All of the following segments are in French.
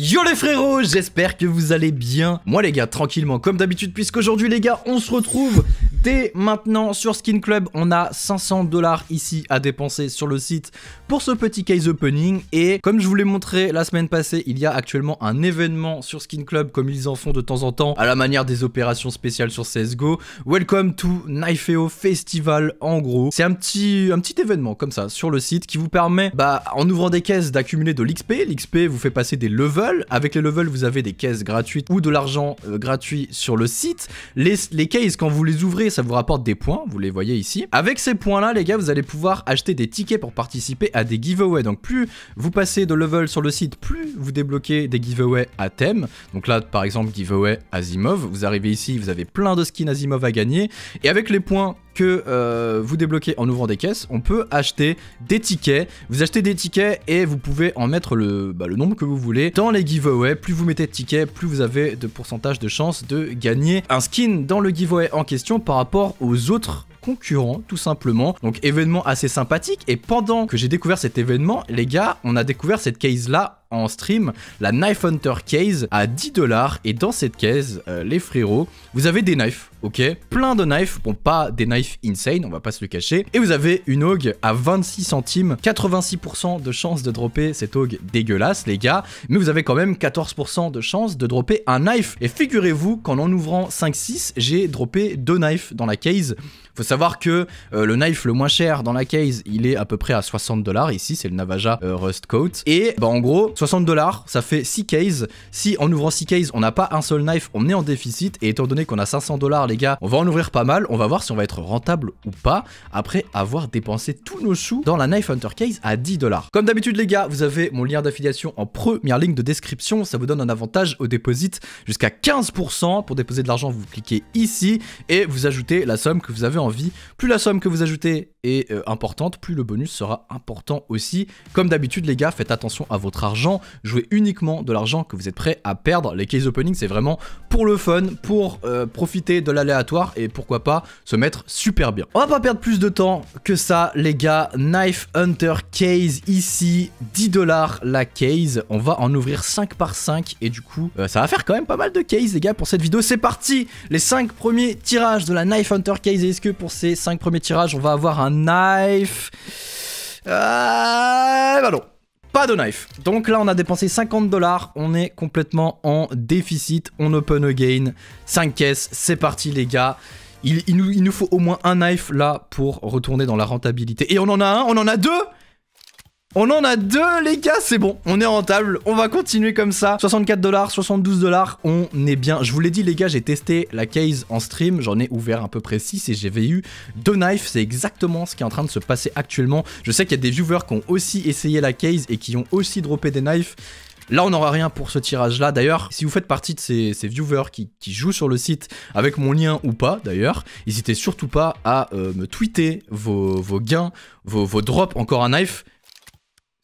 Yo les frérots, j'espère que vous allez bien. Moi les gars, tranquillement, comme d'habitude, puisqu'aujourd'hui les gars, on se retrouve Dès maintenant sur Skin Club, on a 500 dollars ici à dépenser sur le site pour ce petit case opening. Et comme je vous l'ai montré la semaine passée, il y a actuellement un événement sur Skin Club comme ils en font de temps en temps à la manière des opérations spéciales sur CSGO. Welcome to Knifeo Festival en gros. C'est un petit, un petit événement comme ça sur le site qui vous permet, bah, en ouvrant des caisses, d'accumuler de l'XP. L'XP vous fait passer des levels. Avec les levels, vous avez des caisses gratuites ou de l'argent euh, gratuit sur le site. Les, les cases, quand vous les ouvrez, ça vous rapporte des points, vous les voyez ici. Avec ces points-là, les gars, vous allez pouvoir acheter des tickets pour participer à des giveaways. Donc plus vous passez de level sur le site, plus vous débloquez des giveaways à thème. Donc là, par exemple, giveaway Azimov, Vous arrivez ici, vous avez plein de skins Azimov à gagner. Et avec les points euh, vous débloquez en ouvrant des caisses, on peut acheter des tickets. Vous achetez des tickets et vous pouvez en mettre le, bah, le nombre que vous voulez dans les giveaways. Plus vous mettez de tickets, plus vous avez de pourcentage de chance de gagner un skin dans le giveaway en question par rapport aux autres concurrents tout simplement. Donc événement assez sympathique et pendant que j'ai découvert cet événement, les gars, on a découvert cette case là en stream, la Knife Hunter Case à 10 dollars. Et dans cette case, euh, les frérots, vous avez des knives, ok Plein de knives, bon, pas des knives insane, on va pas se le cacher. Et vous avez une augue à 26 centimes, 86% de chance de dropper cette augue dégueulasse, les gars. Mais vous avez quand même 14% de chance de dropper un knife. Et figurez-vous qu'en en ouvrant 5-6, j'ai droppé deux knives dans la case. Faut savoir que euh, le knife le moins cher dans la case, il est à peu près à 60 dollars. Ici, c'est le Navaja euh, Rust Coat. Et bah, en gros, 60 dollars, ça fait 6 cases. Si en ouvrant 6 cases, on n'a pas un seul knife, on est en déficit. Et étant donné qu'on a 500 dollars, les gars, on va en ouvrir pas mal. On va voir si on va être rentable ou pas après avoir dépensé tous nos sous dans la Knife Hunter Case à 10 dollars. Comme d'habitude, les gars, vous avez mon lien d'affiliation en première ligne de description. Ça vous donne un avantage au déposit jusqu'à 15%. Pour déposer de l'argent, vous cliquez ici et vous ajoutez la somme que vous avez envie. Plus la somme que vous ajoutez est euh, importante, plus le bonus sera important aussi. Comme d'habitude, les gars, faites attention à votre argent Jouer jouez uniquement de l'argent que vous êtes prêt à perdre. Les case opening, c'est vraiment pour le fun, pour euh, profiter de l'aléatoire et pourquoi pas se mettre super bien. On va pas perdre plus de temps que ça, les gars. Knife Hunter case ici, 10 dollars la case. On va en ouvrir 5 par 5 et du coup, euh, ça va faire quand même pas mal de case, les gars, pour cette vidéo. C'est parti Les 5 premiers tirages de la Knife Hunter case. Est-ce que pour ces 5 premiers tirages, on va avoir un knife euh, bah de knife. Donc là, on a dépensé 50 dollars. On est complètement en déficit. On open again. 5 caisses. C'est parti, les gars. Il, il, nous, il nous faut au moins un knife là pour retourner dans la rentabilité. Et on en a un, on en a deux on en a deux, les gars, c'est bon, on est rentable, on va continuer comme ça. 64 dollars, 72 dollars, on est bien. Je vous l'ai dit, les gars, j'ai testé la case en stream, j'en ai ouvert un peu précis 6 et j'ai eu deux knives, c'est exactement ce qui est en train de se passer actuellement. Je sais qu'il y a des viewers qui ont aussi essayé la case et qui ont aussi droppé des knives. Là, on n'aura rien pour ce tirage-là. D'ailleurs, si vous faites partie de ces, viewers qui, jouent sur le site avec mon lien ou pas, d'ailleurs, n'hésitez surtout pas à euh, me tweeter vos, gains, vos, vos drops, encore un knife.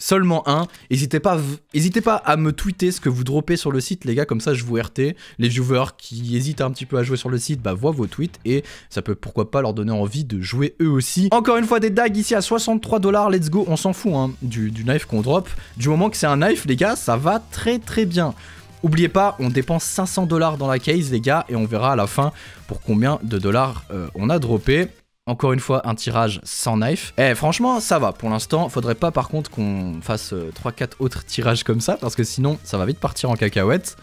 Seulement un. N'hésitez pas, hésitez pas à me tweeter ce que vous dropez sur le site, les gars, comme ça je vous RT. Les viewers qui hésitent un petit peu à jouer sur le site, bah voient vos tweets et ça peut pourquoi pas leur donner envie de jouer eux aussi. Encore une fois, des dagues ici à 63 dollars, let's go, on s'en fout hein, du, knife qu'on drop. Du moment que c'est un knife, les gars, ça va très très bien. Oubliez pas, on dépense 500 dollars dans la case, les gars, et on verra à la fin pour combien de dollars euh, on a droppé. Encore une fois, un tirage sans knife. Eh, franchement, ça va. Pour l'instant, faudrait pas par contre qu'on fasse 3-4 euh, autres tirages comme ça, parce que sinon, ça va vite partir en cacahuète.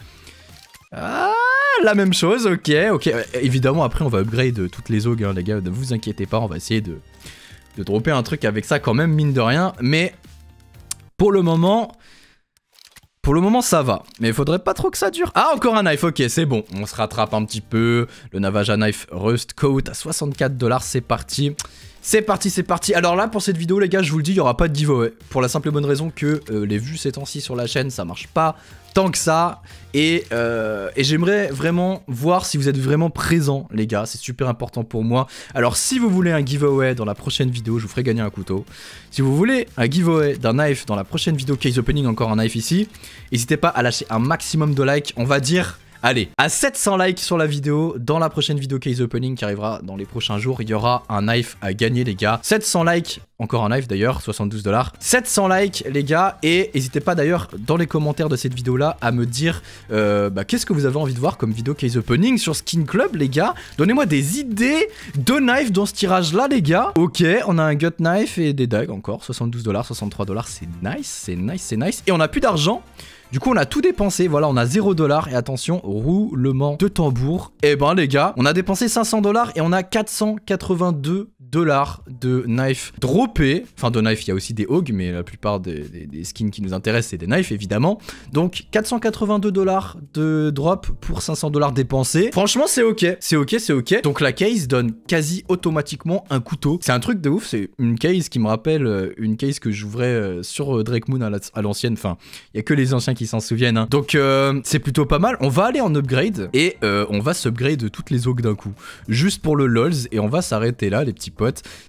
Ah, la même chose, ok, ok. Euh, évidemment, après, on va upgrade toutes les ogues, hein, les gars. Ne vous inquiétez pas, on va essayer de, de dropper un truc avec ça quand même, mine de rien. Mais pour le moment, pour le moment, ça va. Mais il faudrait pas trop que ça dure. Ah, encore un knife. Ok, c'est bon. On se rattrape un petit peu. Le Navaja Knife Rust Coat à 64 dollars. C'est parti. C'est parti, c'est parti. Alors là, pour cette vidéo, les gars, je vous le dis, il n'y aura pas de giveaway. Pour la simple et bonne raison que euh, les vues ces temps-ci sur la chaîne, ça marche pas tant que ça. Et, euh, et j'aimerais vraiment voir si vous êtes vraiment présents, les gars. C'est super important pour moi. Alors, si vous voulez un giveaway dans la prochaine vidéo, je vous ferai gagner un couteau. Si vous voulez un giveaway d'un knife dans la prochaine vidéo case opening, encore un knife ici, n'hésitez pas à lâcher un maximum de likes. On va dire... Allez, à 700 likes sur la vidéo, dans la prochaine vidéo case opening qui arrivera dans les prochains jours, il y aura un knife à gagner les gars. 700 likes, encore un knife d'ailleurs, 72 dollars. 700 likes les gars, et n'hésitez pas d'ailleurs dans les commentaires de cette vidéo là à me dire euh, bah, qu'est-ce que vous avez envie de voir comme vidéo case opening sur Skin Club les gars. Donnez-moi des idées de knife dans ce tirage là les gars. Ok, on a un gut knife et des dagues encore, 72 dollars, 63 dollars, c'est nice, c'est nice, c'est nice. Et on n'a plus d'argent. Du coup, on a tout dépensé. Voilà, on a 0 dollars. Et attention, roulement de tambour. Eh ben, les gars, on a dépensé 500 dollars et on a 482 dollars de knife droppé, Enfin, de knife, il y a aussi des hogs, mais la plupart des, skins qui nous intéressent, c'est des knives, évidemment. Donc, 482 dollars de drop pour 500 dollars dépensés. Franchement, c'est ok. C'est ok, c'est ok. Donc, la case donne quasi automatiquement un couteau. C'est un truc de ouf. C'est une case qui me rappelle euh, une case que j'ouvrais euh, sur euh, Drake Moon à l'ancienne. Enfin, il y a que les anciens qui s'en souviennent. Hein. Donc, c'est plutôt pas mal. On va aller en upgrade et on va s'upgrade toutes les hogs d'un coup. Juste pour le LOLs et on va s'arrêter là, les petits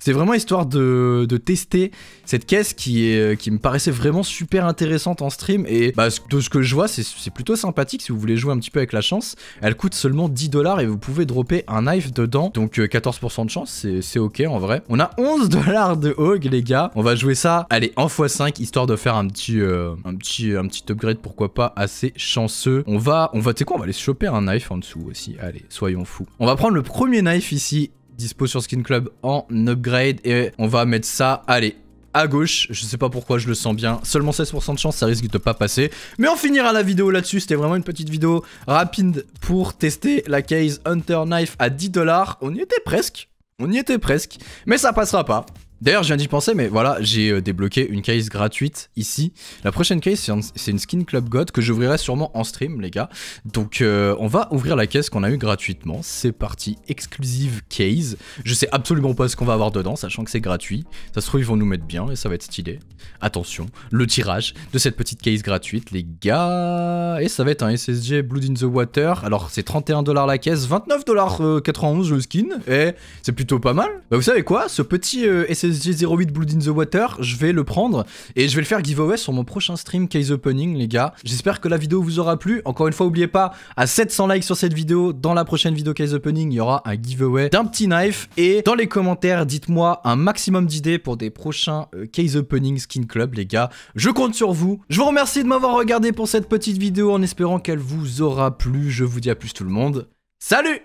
c'est vraiment histoire de, tester cette caisse qui, est, euh, qui me paraissait vraiment super intéressante en stream. Et bah, de ce que je vois, c'est plutôt sympathique si vous voulez jouer un petit peu avec la chance. Elle coûte seulement 10 dollars et vous pouvez dropper un knife dedans. Donc 14% euh, de chance, c'est ok en vrai. On a 11 dollars de hog les gars. On va jouer ça, allez, en x5, histoire de faire un petit, euh, un petit, un petit upgrade, pourquoi pas, assez chanceux. On va, on va, tu quoi, on va aller se choper un knife en dessous aussi. Allez, soyons fous. On va prendre le premier knife ici dispo sur Skin Club en upgrade. Et on va mettre ça, allez, à gauche. Je sais pas pourquoi je le sens bien. Seulement 16% de chance, ça risque de pas passer. Mais on finira la vidéo là-dessus. C'était vraiment une petite vidéo rapide pour tester la case Hunter Knife à 10$. On y était presque. On y était presque. Mais ça passera pas. D'ailleurs, je viens d'y penser, mais voilà, j'ai euh, débloqué une case gratuite ici. La prochaine case, c'est une, skin Club God que j'ouvrirai sûrement en stream, les gars. Donc, euh, on va ouvrir la caisse qu'on a eue gratuitement. C'est parti, exclusive case. Je sais absolument pas ce qu'on va avoir dedans, sachant que c'est gratuit. Ça se trouve, ils vont nous mettre bien et ça va être stylé. Attention, le tirage de cette petite case gratuite, les gars. Et ça va être un SSG Blood in the Water. Alors, c'est 31$ la caisse, 29$ 91 le skin. Et c'est plutôt pas mal. Bah, vous savez quoi Ce petit euh, SSG g 08 Blood in the Water, je vais le prendre et je vais le faire giveaway sur mon prochain stream case opening les gars. J'espère que la vidéo vous aura plu. Encore une fois, n'oubliez pas, à 700 likes sur cette vidéo, dans la prochaine vidéo case opening, il y aura un giveaway d'un petit knife et dans les commentaires, dites-moi un maximum d'idées pour des prochains euh, case opening skin club les gars. Je compte sur vous. Je vous remercie de m'avoir regardé pour cette petite vidéo en espérant qu'elle vous aura plu. Je vous dis à plus tout le monde. Salut